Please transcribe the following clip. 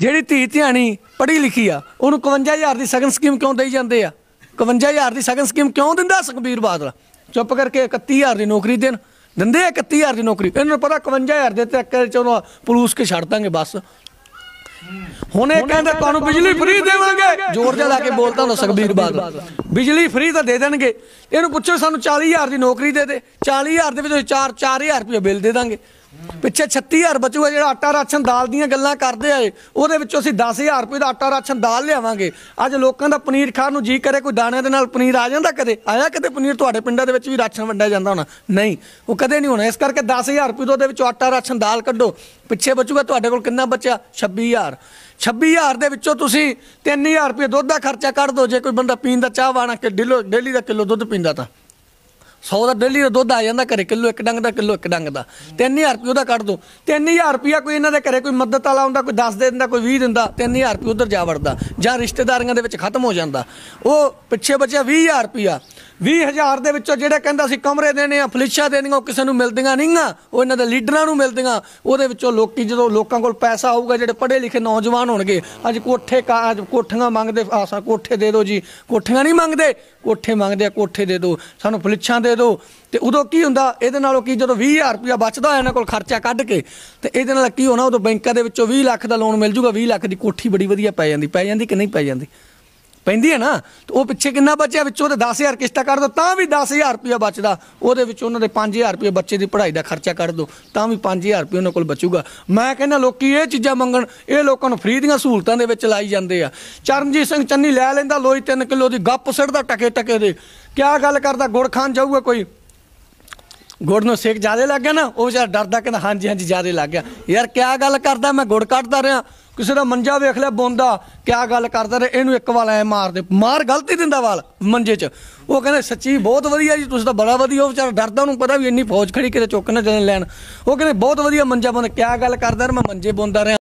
ਜਿਹੜੀ ਧੀ ਧਿਆਣੀ ਪੜ੍ਹੀ ਲਿਖੀ ਆ ਉਹਨੂੰ 51000 ਦੀ ਸਗਨ ਸਕੀਮ ਕਿਉਂ ਦੇਈ ਜਾਂਦੇ ਆ 51000 ਦੀ ਸਗਨ ਸਕੀਮ ਕਿਉਂ ਦਿੰਦਾ ਸੁਖਬੀਰ ਬਾਦਲ ਚੁੱਪ ਕਰਕੇ 31000 ਦੀ ਨੌਕਰੀ ਦੇਣ ਦਿੰਦੇ ਆ 31000 ਦੀ ਨੌਕਰੀ ਇਹਨਾਂ ਨੂੰ ਪਤਾ 51000 ਦੇ ਤੇ ਚ ਚੋਂ ਪੁਲਿਸ ਕੇ ਛੱਡ ਦਾਂਗੇ ਬਸ ਹੁਣ ਇਹ ਕਹਿੰਦੇ ਤੁਹਾਨੂੰ ਬਿਜਲੀ ਫ੍ਰੀ ਦੇਵਾਂਗੇ ਜ਼ੋਰ ਜਿਹਾ ਲਾ ਕੇ ਬੋਲਦਾ ਹੁੰਦਾ ਸੁਖਬੀਰ ਬਾਦਲ ਬਿਜਲੀ ਫ੍ਰੀ ਤਾਂ ਦੇ ਦੇਣਗੇ ਇਹਨੂੰ ਪੁੱਛੋ ਸਾਨੂੰ 40000 ਦੀ ਨੌਕਰੀ ਦੇ ਦੇ 40000 ਦੇ ਵਿੱਚ 4 4000 ਰੁਪਏ ਬਿੱਲ ਦੇ ਦਾਂਗੇ ਪਿੱਛੇ 36000 ਬਚੂਗਾ ਜਿਹੜਾ ਆਟਾ ਰਾਸ਼ਨ ਦਾਲ ਦੀਆਂ ਗੱਲਾਂ ਕਰਦੇ ਆਏ ਉਹਦੇ ਵਿੱਚੋਂ ਅਸੀਂ 10000 ਰੁਪਏ ਦਾ ਆਟਾ ਰਾਸ਼ਨ ਦਾਲ ਲਿਆਵਾਂਗੇ ਅੱਜ ਲੋਕਾਂ ਦਾ ਪਨੀਰ ਖਾਣ ਨੂੰ ਜੀ ਕਰੇ ਕੋਈ ਦਾਣੇ ਦੇ ਨਾਲ ਪਨੀਰ ਆ ਜਾਂਦਾ ਕਦੇ ਆਇਆ ਕਦੇ ਪਨੀਰ ਤੁਹਾਡੇ ਪਿੰਡਾਂ ਦੇ ਵਿੱਚ ਵੀ ਰਾਸ਼ਨ ਵੰਡਿਆ ਜਾਂਦਾ ਹੋਣਾ ਨਹੀਂ ਉਹ ਕਦੇ ਨਹੀਂ ਹੋਣਾ ਇਸ ਕਰਕੇ 10000 ਰੁਪਏ ਤੋਂ ਉਹਦੇ ਵਿੱਚੋਂ ਆਟਾ ਰਾਸ਼ਨ ਦਾਲ ਕੱਢੋ ਪਿੱਛੇ ਬਚੂਗਾ ਤੁਹਾਡੇ ਕੋਲ ਕਿੰਨਾ ਬਚਿਆ 26000 26000 ਦੇ ਵਿੱਚੋਂ ਤੁਸੀਂ 3000 ਰੁਪਏ ਦੁੱਧ ਦਾ ਖਰਚਾ ਕੱਢ ਦੋ ਜੇ ਕੋਈ ਬੰਦਾ ਪੀਣ ਦਾ ਚਾਹ ਵਾਣਾ ਕਿ ਡੇਲੀ ਦਾ ਕਿਲੋ ਦੁੱਧ ਪੀਂਦਾ ਤਾਂ 100 ਦਾ ਡੇਲੀ ਦਾ ਦੁੱਧ ਆ ਜਾਂਦਾ ਘਰੇ ਕਿਲੋ ਇੱਕ ਡੰਗ ਦਾ ਕਿਲੋ ਇੱਕ ਡੰਗ ਦਾ 3000 ਰੁਪਏ ਉਹਦਾ ਕੱਢ ਦੋ 3000 ਰੁਪਿਆ ਕੋਈ ਇਹਨਾਂ ਦੇ ਘਰੇ ਕੋਈ ਮਦਦ ਵਾਲਾ ਹੁੰਦਾ ਕੋਈ ਦੱਸ ਦੇ ਦਿੰਦਾ ਕੋਈ 20 ਦਿੰਦਾ 3000 ਰੁਪਏ ਉਧਰ ਜਾ ਵੜਦਾ ਜਾਂ ਰਿਸ਼ਤੇਦਾਰੀਆਂ ਦੇ ਵਿੱਚ ਖਤਮ ਹੋ ਜਾਂਦਾ ਉਹ ਪਿੱਛੇ ਬਚਿਆ 20000 ਰੁਪਿਆ 20000 ਦੇ ਵਿੱਚੋਂ ਜਿਹੜੇ ਕਹਿੰਦਾ ਸੀ ਕਮਰੇ ਦੇਣੇ ਆ ਫਲਿਸ਼ਾ ਦੇਣੀਆਂ ਉਹ ਕਿਸੇ ਨੂੰ ਮਿਲਦੀਆਂ ਨਹੀਂਗਾ ਉਹ ਇਹਨਾਂ ਦੇ ਲੀਡਰਾਂ ਨੂੰ ਮਿਲਦੀਆਂ ਉਹਦੇ ਵਿੱਚੋਂ ਲੋਕੀ ਜਦੋਂ ਲੋਕਾਂ ਕੋਲ ਪੈਸਾ ਆਊਗਾ ਜਿਹੜੇ ਪੜ੍ਹੇ ਲਿਖੇ ਨੌਜਵਾਨ ਹੋਣਗੇ ਅੱਜ ਕੋਠੇ ਅੱਜ ਕੋਠੀਆਂ ਮੰਗਦੇ ਆਸਾ ਕੋਠੇ ਦੇ ਦਿਓ ਜੀ ਕੋਠੀਆਂ ਨਹੀਂ ਮੰਗਦੇ ਕੋਠੇ ਮੰਗਦੇ ਆ ਕੋਠੇ ਦੇ ਦਿਓ ਸਾਨੂੰ ਫਲਿਸ਼ਾ ਦੇ ਦਿਓ ਤੇ ਉਦੋਂ ਕੀ ਹੁੰਦਾ ਇਹਦੇ ਨਾਲੋਂ ਕੀ ਜਦੋਂ 20000 ਰੁਪਇਆ ਬਚਦਾ ਹੋਇਆ ਇਹਨਾਂ ਕੋਲ ਖਰਚਾ ਕੱਢ ਕੇ ਤੇ ਇਹਦੇ ਨਾਲ ਕੀ ਹੋਣਾ ਉਦੋਂ ਬੈਂਕਾਂ ਦੇ ਵਿੱਚੋਂ 20 ਲੱਖ ਦਾ ਲੋਨ ਮਿਲ ਜੂਗਾ 20 ਲੱਖ ਦੀ ਕੋਠੀ ਬੜੀ ਵਧੀਆ ਪੈ ਜਾਂਦੀ ਪੈ ਜਾਂਦੀ ਕਿ ਨਹੀਂ ਪੈ ਜਾਂਦੀ ਪੈਂਦੀ ਹੈ ਨਾ ਉਹ ਪਿੱਛੇ ਕਿੰਨਾ ਬਚਿਆ ਵਿੱਚੋਂ ਤੇ 10000 ਕਿਸ਼ਤਾ ਕਰ ਦੋ ਤਾਂ ਵੀ 10000 ਰੁਪਏ ਬਚਦਾ ਉਹਦੇ ਵਿੱਚ ਉਹਨਾਂ ਦੇ 5000 ਰੁਪਏ ਬੱਚੇ ਦੀ ਪੜ੍ਹਾਈ ਦਾ ਖਰਚਾ ਕੱਢ ਦੋ ਤਾਂ ਵੀ 5000 ਰੁਪਏ ਉਹਨਾਂ ਕੋਲ ਬਚੂਗਾ ਮੈਂ ਕਹਿੰਦਾ ਲੋਕੀ ਇਹ ਚੀਜ਼ਾਂ ਮੰਗਣ ਇਹ ਲੋਕਾਂ ਨੂੰ ਫ੍ਰੀ ਦੀਆਂ ਸਹੂਲਤਾਂ ਦੇ ਵਿੱਚ ਲਾਈ ਜਾਂਦੇ ਆ ਚਰਨਜੀਤ ਸਿੰਘ ਚੰਨੀ ਲੈ ਲੈਂਦਾ ਲੋਈ 3 ਕਿਲੋ ਦੀ ਗੱਪ ਸੜਦਾ ਟਕੇ ਟਕੇ ਦੇ ਕਿਆ ਗੱਲ ਕਰਦਾ ਗੁੜ ਜਾਊਗਾ ਕੋਈ ਗੁੜ ਨੂੰ ਸੇਕ ਜ਼ਿਆਦੇ ਲੱਗ ਗਿਆ ਨਾ ਉਹ ਵਿਚਾਰ ਡਰਦਾ ਕਹਿੰਦਾ ਹਾਂਜੀ ਹਾਂਜੀ ਜ਼ਿਆਦੇ ਲੱਗ ਗਿਆ ਯਾਰ ਕਿਆ ਗੱਲ ਕਰਦਾ ਮੈਂ ਗੁੜ ਕੱਢਦਾ ਰਿਹਾ ਕਿਸੇ ਦਾ ਮੰਜਾ ਵੇਖ ਲਿਆ ਬੋਂਦਾ ਕਿਆ ਗੱਲ ਕਰਦਾ ਰਿਹਾ ਇਹਨੂੰ ਇੱਕ ਵਾਲ ਐ ਮਾਰ ਦੇ ਮਾਰ ਗਲਤੀ ਦਿੰਦਾ ਵਾਲ ਮੰਜੇ 'ਚ ਉਹ ਕਹਿੰਦੇ ਸੱਚੀ ਬਹੁਤ ਵਧੀਆ ਜੀ ਤੁਸੀਂ ਤਾਂ ਬੜਾ ਵਧੀਆ ਉਹ ਵਿਚਾਰਾ ਡਰਦਾ ਉਹਨੂੰ ਪਤਾ ਵੀ ਇੰਨੀ ਫੌਜ ਖੜੀ ਕਿਤੇ ਚੁੱਕ ਨਾ ਜਾਣ ਲੈਣ ਉਹ ਕਹਿੰਦੇ ਬਹੁਤ ਵਧੀਆ ਮੰਜਾ ਬੋਂਦਾ ਕਿਆ ਗੱਲ ਕਰਦਾ ਰਿਹਾ ਮੈਂ ਮੰਜੇ ਬੋਂਦਾ ਰਿਹਾ